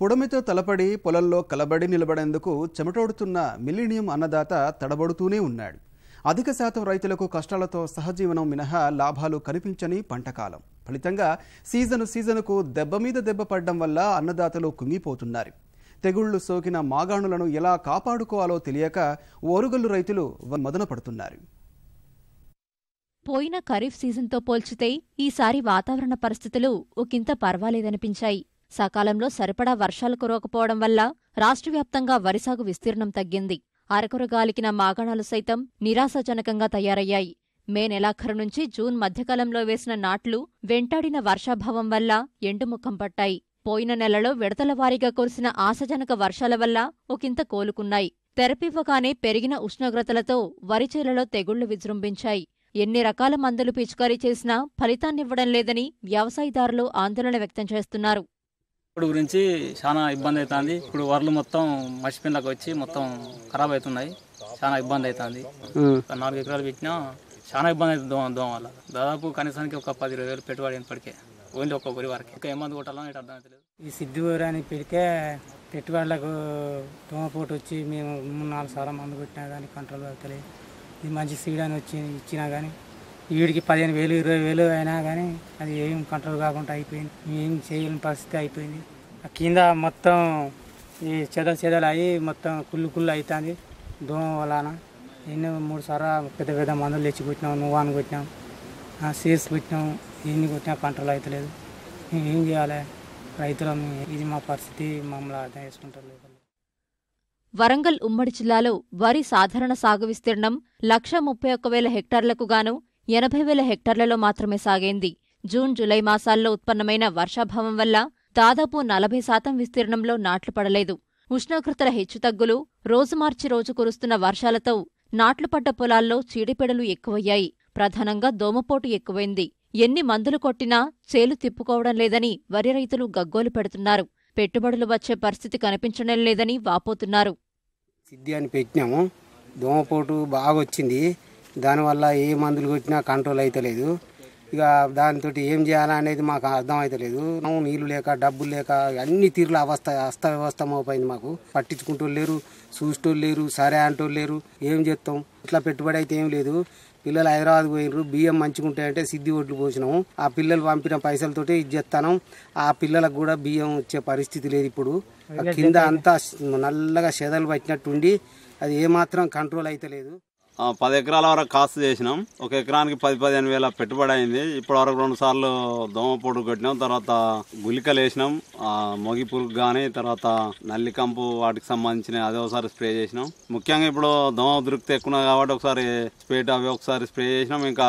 పొడమితో తలపడి పొలంలో కలబడి నిలబడేందుకు చెమటోడుతున్న మిలీనియం అన్నదాత తడబడుతూనే ఉన్నాడు అధిక శాతం రైతులకు కష్టాలతో సహజీవనం మినహా లాభాలు కనిపించని పంటకాలం ఫలితంగా సీజను సీజనుకు దెబ్బ మీద దెబ్బ పడడం వల్ల అన్నదాతలు కుంగిపోతున్నారు తెగుళ్లు సోకిన మాగాణులను ఎలా కాపాడుకోవాలో తెలియక ఓరుగల్లు రైతులు మదన పడుతున్నారు పోయిన ఖరీఫ్ సీజన్తో పోల్చితే ఈసారి వాతావరణ పరిస్థితులు ఒకంత పర్వాలేదనిపించాయి సకాలంలో సరిపడా వర్షాలు కురవకపోవడం వల్ల రాష్ట్ర వ్యాప్తంగా వరిసాగు విస్తీర్ణం తగ్గింది అరకొర గాలికిన మాగాణాలు సైతం నిరాశాజనకంగా తయారయ్యాయి మే నెలాఖరు నుంచి జూన్ మధ్యకాలంలో వేసిన నాట్లు వెంటాడిన వర్షాభావం వల్ల ఎండుముఖం పట్టాయి పోయిన నెలలో విడతల వారీగా కురిసిన ఆశాజనక వర్షాల వల్ల ఒకంత కోలుకున్నాయి తెరపివ్వగానే పెరిగిన ఉష్ణోగ్రతలతో వరి చేలలో తెగుళ్లు విజృంభించాయి ఎన్ని రకాల మందులు పిచికారీ చేసినా ఫలితాన్నివ్వడం లేదని వ్యవసాయదారులు ఆందోళన వ్యక్తం చేస్తున్నారు ఇప్పుడు గురించి చాలా ఇబ్బంది అవుతుంది ఇప్పుడు వరలు మొత్తం మసిపిన్లకు వచ్చి మొత్తం ఖరాబ్ అవుతున్నాయి చాలా ఇబ్బంది అవుతుంది నాలుగు ఎకరాలు పెట్టినా చాలా ఇబ్బంది అవుతుంది దోమ దోమ వల్ల దాదాపు కనీసానికి ఒక పది ఇరవై వేలు పెట్టుబడి ఇప్పటికే ఓన్లీ ఒక గురి వరకు ఇంకా ఏమంది కొట్టాలో ఇటు అర్థం అవుతలేదు ఈ సిద్ధి అని పెడితే పెట్టుబడులకు దోమపోటు వచ్చి మేము నాలుగు సార్లు మందు కొట్టినా కానీ కంట్రోల్ అవుతుంది ఇది మంచి సీడ్ అని వచ్చి ఇచ్చినా కానీ వీడికి పదిహేను వేలు ఇరవై వేలు అయినా కానీ అది ఏం కంట్రోల్ కాకుండా అయిపోయింది ఏం చేయలేని పరిస్థితి అయిపోయింది ఆ కింద మొత్తం ఈ చెదలు చెదలు అయ్యి మొత్తం కుళ్ళు కుళ్ళు అవుతుంది దోమ వలన ఎన్ని మూడు సార్లు పెద్ద పెద్ద మందులు తెచ్చి కొట్టినాం అని కొట్టినాం సీడ్స్ కొట్టినాం ఎన్ని కొట్టినా కంట్రోల్ అవుతలేదు ఏం చేయాలి రైతులం ఇది మా పరిస్థితి మమ్మల్ని అర్థం చేసుకుంటారు వరంగల్ ఉమ్మడి జిల్లాలో వరి సాధారణ సాగు విస్తీర్ణం లక్ష ముప్పై ఒక్క వేల హెక్టార్లకు గాను ఎనభై వేల హెక్టార్లలో మాత్రమే సాగైంది జూన్ జులై మాసాల్లో ఉత్పన్నమైన వర్షాభావం వల్ల దాదాపు నలభై శాతం విస్తీర్ణంలో నాట్లు పడలేదు ఉష్ణోగ్రతల హెచ్చుతగ్గులు రోజు మార్చి రోజు కురుస్తున్న వర్షాలతో నాట్లు పడ్డ పొలాల్లో చీడిపెడలు ఎక్కువయ్యాయి ప్రధానంగా దోమపోటు ఎక్కువైంది ఎన్ని మందులు కొట్టినా చేలు తిప్పుకోవడం లేదని వరి రైతులు గగ్గోలు పెడుతున్నారు పెట్టుబడులు వచ్చే పరిస్థితి కనిపించడం లేదని వాపోతున్నారు సిద్ధి అని పెట్టినాము దోమపోటు బాగా వచ్చింది దానివల్ల ఏ మందులు కొట్టినా కంట్రోల్ అవుతలేదు ఇక దాంతో ఏం చేయాలా అనేది మాకు అర్థం అవుతలేదు నీళ్ళు లేక డబ్బులు లేక అన్ని తీరుల అవస్థ అస్తవ్యవస్థం అయిపోయింది మాకు పట్టించుకుంటూ లేరు చూసేటోళ్ళు లేరు సరే అంటోళ్ళు లేరు ఏం చేస్తాం ఇట్లా పెట్టుబడి అయితే ఏం లేదు పిల్లలు హైదరాబాద్ పోయినారు బియ్యం మంచిగుంటాయంటే సిద్ధి ఒడ్లు పోసినాము ఆ పిల్లలు పంపిన పైసలతోటి ఇది చేస్తాను ఆ పిల్లలకు కూడా బియ్యం వచ్చే పరిస్థితి లేదు ఇప్పుడు కింద అంతా నల్లగా చెదలు పట్టినట్టుండి అది ఏమాత్రం కంట్రోల్ అయితే లేదు పది ఎకరాల వరకు కాస్త చేసినాం ఒక ఎకరానికి పది పదిహేను వేల పెట్టుబడి అయింది ఇప్పటి వరకు రెండు సార్లు పొడు కొట్టినాం తర్వాత గులికలు వేసినాం మొగి పురుగు కానీ తర్వాత నల్లి కంపు వాటికి సంబంధించిన అదే ఒకసారి స్ప్రే చేసినాం ముఖ్యంగా ఇప్పుడు దోమ దృక్తి ఎక్కువ కాబట్టి ఒకసారి స్పేట్ అవి ఒకసారి స్ప్రే చేసినాం ఇంకా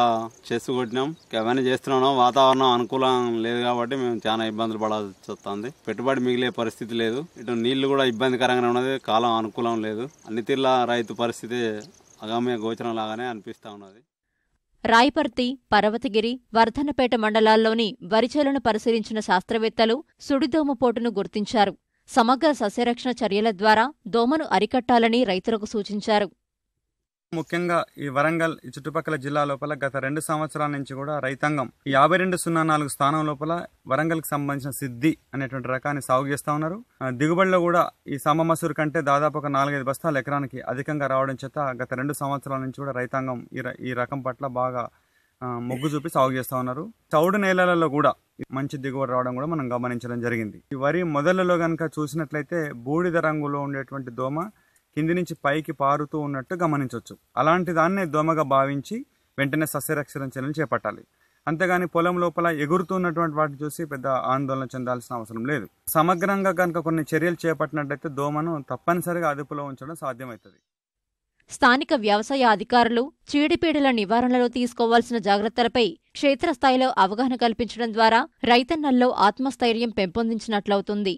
చెస్ కొట్టినాం అవన్నీ చేస్తున్నాం వాతావరణం అనుకూలం లేదు కాబట్టి మేము చాలా ఇబ్బందులు పడాల్సి వస్తుంది పెట్టుబడి మిగిలే పరిస్థితి లేదు ఇటు నీళ్లు కూడా ఇబ్బందికరంగానే ఉన్నది కాలం అనుకూలం లేదు అన్ని తీర్ల రైతు పరిస్థితి గోచరం లాగానే అనిపిస్తూ ఉన్నది రాయపర్తి పర్వతగిరి వర్ధనపేట మండలాల్లోని వరిచేలను పరిశీలించిన శాస్త్రవేత్తలు సుడిదోమ పోటును గుర్తించారు సమగ్ర సస్యరక్షణ చర్యల ద్వారా దోమను అరికట్టాలని రైతులకు సూచించారు ముఖ్యంగా ఈ వరంగల్ ఈ చుట్టుపక్కల జిల్లా లోపల గత రెండు సంవత్సరాల నుంచి కూడా రైతాంగం యాభై రెండు సున్నా నాలుగు స్థానం లోపల వరంగల్కి సంబంధించిన సిద్ధి అనేటువంటి రకాన్ని సాగు చేస్తూ ఉన్నారు దిగుబడిలో కూడా ఈ సమ కంటే దాదాపు ఒక నాలుగైదు బస్తాలు ఎకరానికి అధికంగా రావడం చేత గత రెండు సంవత్సరాల నుంచి కూడా రైతాంగం ఈ ఈ రకం పట్ల బాగా మొగ్గు చూపి సాగు చేస్తూ ఉన్నారు చౌడు నేలలలో కూడా మంచి దిగుబడి రావడం కూడా మనం గమనించడం జరిగింది ఈ వరి మొదలలో కనుక చూసినట్లయితే బూడిద రంగులో ఉండేటువంటి దోమ కింది నుంచి పైకి పారుతూ ఉన్నట్టు గమనించవచ్చు అలాంటి దాన్నే దోమగా భావించి వెంటనే సస్యరక్షణ చర్యలు చేపట్టాలి అంతేగాని పొలం లోపల ఎగురుతున్నటువంటి వాటిని చూసి పెద్ద ఆందోళన చెందాల్సిన అవసరం లేదు సమగ్రంగా కనుక కొన్ని చర్యలు చేపట్టినట్టయితే దోమను తప్పనిసరిగా అదుపులో ఉంచడం సాధ్యమవుతుంది స్థానిక వ్యవసాయ అధికారులు చీడిపీడల నివారణలో తీసుకోవాల్సిన జాగ్రత్తలపై క్షేత్రస్థాయిలో అవగాహన కల్పించడం ద్వారా రైతన్నల్లో ఆత్మస్థైర్యం పెంపొందించినట్లవుతుంది